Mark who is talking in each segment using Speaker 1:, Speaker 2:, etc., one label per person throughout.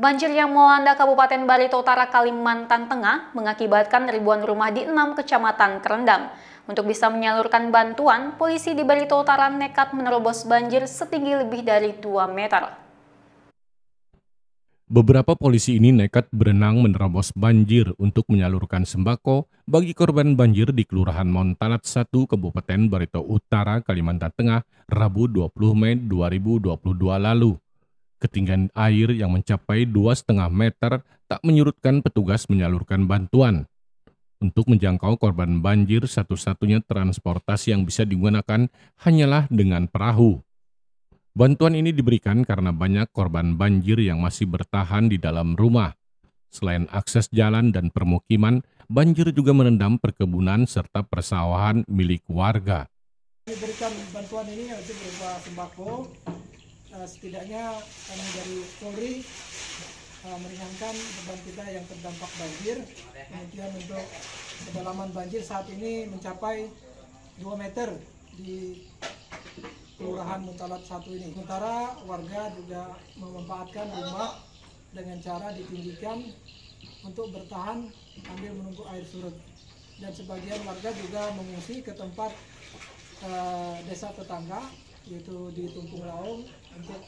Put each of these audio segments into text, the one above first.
Speaker 1: Banjir yang melanda Kabupaten Barito Utara Kalimantan Tengah mengakibatkan ribuan rumah di enam kecamatan terendam. Untuk bisa menyalurkan bantuan, polisi di Barito Utara nekat menerobos banjir setinggi lebih dari 2 meter.
Speaker 2: Beberapa polisi ini nekat berenang menerobos banjir untuk menyalurkan sembako bagi korban banjir di Kelurahan Montalat 1, Kabupaten Barito Utara, Kalimantan Tengah, Rabu 20 Mei 2022 lalu. Ketinggian air yang mencapai 2,5 meter tak menyurutkan petugas menyalurkan bantuan. Untuk menjangkau korban banjir, satu-satunya transportasi yang bisa digunakan hanyalah dengan perahu. Bantuan ini diberikan karena banyak korban banjir yang masih bertahan di dalam rumah. Selain akses jalan dan permukiman, banjir juga merendam perkebunan serta persawahan milik warga.
Speaker 3: Diberikan bantuan ini yaitu berupa sembako, Eh, setidaknya kami dari Polri eh, meringankan beban kita yang terdampak banjir. Kemudian untuk kedalaman banjir saat ini mencapai 2 meter di Kelurahan Mutalat satu ini. Sementara warga juga memanfaatkan rumah dengan cara ditinggikan untuk bertahan sambil menunggu air surut. Dan sebagian warga juga mengungsi ke tempat uh, desa tetangga yaitu di Tumpung Laung untuk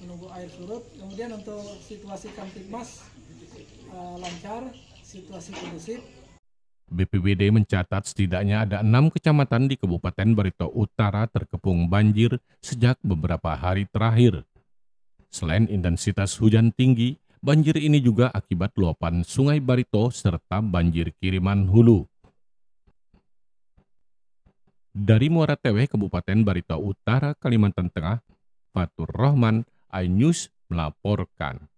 Speaker 3: menunggu air surut. Kemudian untuk situasi Kamtibmas uh, eh, lancar, situasi kondusif.
Speaker 2: BPBD mencatat setidaknya ada enam kecamatan di Kabupaten Barito Utara terkepung banjir sejak beberapa hari terakhir. Selain intensitas hujan tinggi, banjir ini juga akibat luapan sungai Barito serta banjir kiriman hulu. Dari Muara Teweh, Kabupaten Barito Utara, Kalimantan Tengah, Fatur Rohman, iNews melaporkan.